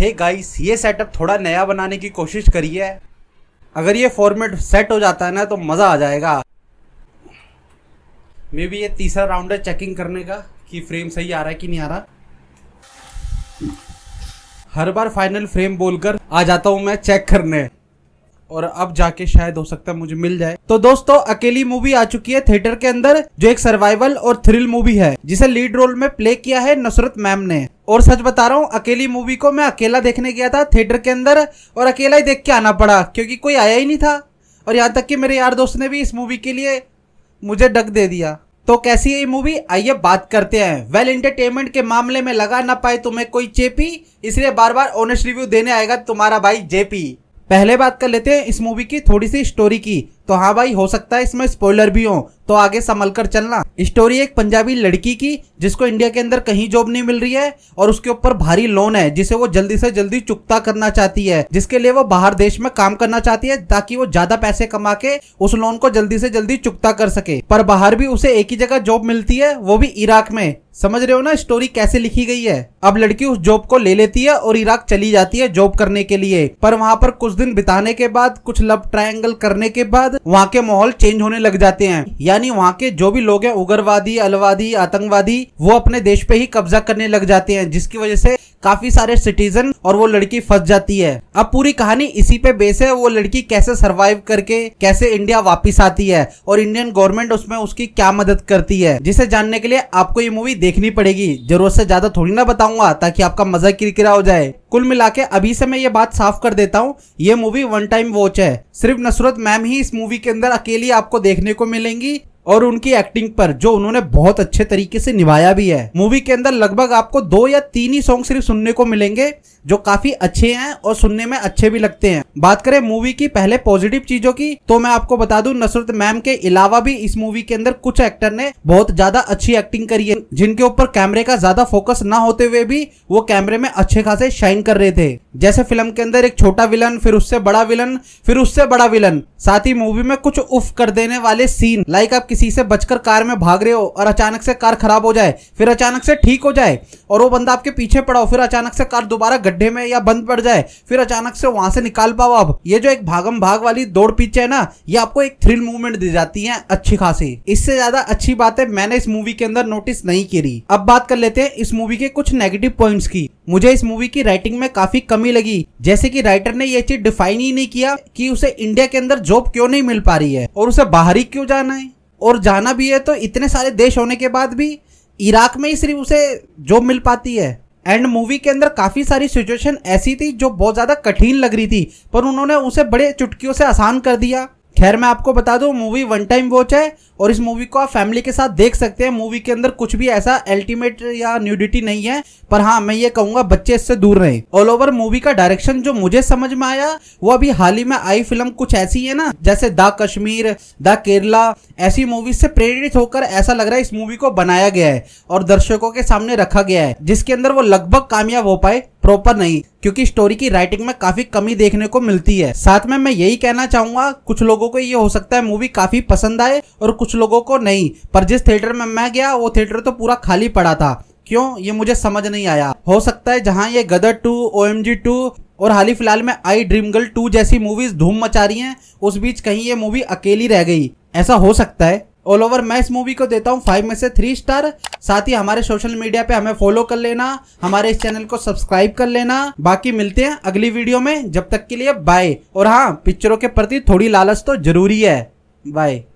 hey guys ये setup थोड़ा नया बनाने की कोशिश करिए अगर ये फॉर्मेट सेट हो जाता है ना तो मज़ा आ जाएगा मे बी ये तीसरा राउंड है चेकिंग करने का कि फ्रेम सही आ रहा है कि नहीं आ रहा हर बार फाइनल फ्रेम बोलकर आ जाता हूँ मैं चेक करने और अब जाके शायद हो सकता है मुझे मिल जाए तो दोस्तों अकेली मूवी आ चुकी है थिएटर के अंदर जो एक सर्वाइवल और थ्रिल मूवी है जिसे लीड रोल में प्ले किया है नसरत मैम ने और सच बता रहा हूँ अकेली मूवी को मैं अकेला देखने गया था थिएटर के अंदर और अकेला ही देख के आना पड़ा क्योंकि कोई आया ही नहीं था और यहाँ तक कि मेरे यार दोस्त ने भी इस मूवी के लिए मुझे डक दे दिया तो कैसी है ये मूवी आइए बात करते हैं वेल well, एंटरटेनमेंट के मामले में लगा ना पाए तुम्हें कोई चेपी इसलिए बार बार ऑनेस्ट रिव्यू देने आएगा तुम्हारा भाई जेपी पहले बात कर लेते हैं इस मूवी की थोड़ी सी स्टोरी की तो हाँ भाई हो सकता है इसमें स्पॉइलर भी हो तो आगे संभल कर चलना स्टोरी एक पंजाबी लड़की की जिसको इंडिया के अंदर कहीं जॉब नहीं मिल रही है और उसके ऊपर भारी लोन है जिसे वो जल्दी से जल्दी चुकता करना चाहती है जिसके लिए वो बाहर देश में काम करना चाहती है ताकि वो ज्यादा पैसे कमा के उस लोन को जल्दी से जल्दी चुकता कर सके पर बाहर भी उसे एक ही जगह जॉब मिलती है वो भी इराक में समझ रहे हो ना स्टोरी कैसे लिखी गई है अब लड़की उस जॉब को ले लेती है और इराक चली जाती है जॉब करने के लिए पर वहां पर कुछ दिन बिताने के बाद कुछ लव ट्रायंगल करने के बाद वहाँ के माहौल चेंज होने लग जाते हैं यानी वहाँ के जो भी लोग हैं उग्रवादी अलवादी आतंकवादी वो अपने देश पे ही कब्जा करने लग जाते हैं जिसकी वजह से काफी सारे सिटीजन और वो लड़की फंस जाती है अब पूरी कहानी इसी पे बेस है वो लड़की कैसे सरवाइव करके कैसे इंडिया वापिस आती है और इंडियन गवर्नमेंट उसमें उसकी क्या मदद करती है जिसे जानने के लिए आपको ये मूवी देखनी पड़ेगी जरूरत से ज्यादा थोड़ी ना बताऊंगा ताकि आपका मजा किरकिरा हो जाए कुल मिला के अभी से मैं ये बात साफ कर देता हूँ ये मूवी वन टाइम वॉच है सिर्फ नसरत मैम ही इस मूवी के अंदर अकेली आपको देखने को मिलेंगी और उनकी एक्टिंग पर जो उन्होंने बहुत अच्छे तरीके से निभाया भी है मूवी के अंदर लगभग आपको दो या तीन ही सॉन्ग सिर्फ सुनने को मिलेंगे जो काफी अच्छे हैं और सुनने में अच्छे भी लगते हैं बात करें मूवी की पहले पॉजिटिव चीजों की तो मैं आपको बता दूं नसरत मैम के अलावा भी इस मूवी के अंदर कुछ एक्टर ने बहुत ज्यादा अच्छी एक्टिंग करी है जिनके ऊपर कैमरे का ज्यादा फोकस ना होते हुए भी वो कैमरे में अच्छे खासे शाइन कर रहे थे जैसे फिल्म के अंदर एक छोटा विलन फिर उससे बड़ा विलन फिर उससे बड़ा विलन साथ ही मूवी में कुछ उफ कर देने वाले सीन लाइक आप किसी से बचकर कार में भाग रहे हो और अचानक से कार खराब हो जाए फिर अचानक से ठीक हो जाए और वो बंदा आपके पीछे पड़ा हो फिर अचानक से कार दोबारा गड्ढे में या बंद पड़ जाए फिर अचानक से वहां से निकाल पाओ आप ये जो एक भागम भाग वाली दौड़ पीछे है ना ये आपको एक थ्रिल मूवमेंट दी जाती है अच्छी खासी इससे ज्यादा अच्छी बात है मैंने इस मूवी के अंदर नोटिस नहीं करी अब बात कर लेते हैं इस मूवी के कुछ नेगेटिव पॉइंट्स की मुझे इस मूवी की राइटिंग में काफी कमी लगी जैसे कि राइटर ने यह चीज डिफाइन ही नहीं किया कि उसे इंडिया के अंदर जॉब क्यों नहीं मिल पा रही है और उसे बाहर ही क्यों जाना है और जाना भी है तो इतने सारे देश होने के बाद भी इराक में ही सिर्फ उसे जॉब मिल पाती है एंड मूवी के अंदर काफी सारी सिचुएशन ऐसी थी जो बहुत ज्यादा कठिन लग रही थी पर उन्होंने उसे बड़े चुटकियों से आसान कर दिया खैर मैं आपको बता दूं मूवी वन टाइम वॉच है और इस मूवी को आप फैमिली के साथ देख सकते हैं मूवी के अंदर कुछ भी ऐसा अल्टीमेट या न्यूडिटी नहीं है पर हाँ मैं ये कहूंगा बच्चे इससे दूर रहे ऑल ओवर मूवी का डायरेक्शन जो मुझे समझ में आया वो अभी हाल ही में आई फिल्म कुछ ऐसी है ना जैसे द कश्मीर द केरला ऐसी मूवी से प्रेरित होकर ऐसा लग रहा है इस मूवी को बनाया गया है और दर्शकों के सामने रखा गया है जिसके अंदर वो लगभग कामयाब हो पाए प्रॉपर नहीं क्योंकि स्टोरी की राइटिंग में काफी कमी देखने को मिलती है साथ में मैं यही कहना चाहूंगा कुछ लोगों को ये हो सकता है मूवी काफी पसंद आए और कुछ लोगों को नहीं पर जिस थिएटर में मैं गया वो थिएटर तो पूरा खाली पड़ा था क्यों ये मुझे समझ नहीं आया हो सकता है जहाँ ये Gadar two O M G two और हाल ही फिलहाल में आई ड्रीम गर्ल टू जैसी मूवीज धूम मचा रही हैं उस बीच कहीं ये मूवी अकेली रह गई ऐसा हो सकता है ऑल ओवर मैं इस मूवी को देता हूँ फाइव में से थ्री स्टार साथ ही हमारे सोशल मीडिया पे हमें फॉलो कर लेना हमारे इस चैनल को सब्सक्राइब कर लेना बाकी मिलते हैं अगली वीडियो में जब तक के लिए बाय और हाँ पिक्चरों के प्रति थोड़ी लालच तो जरूरी है बाय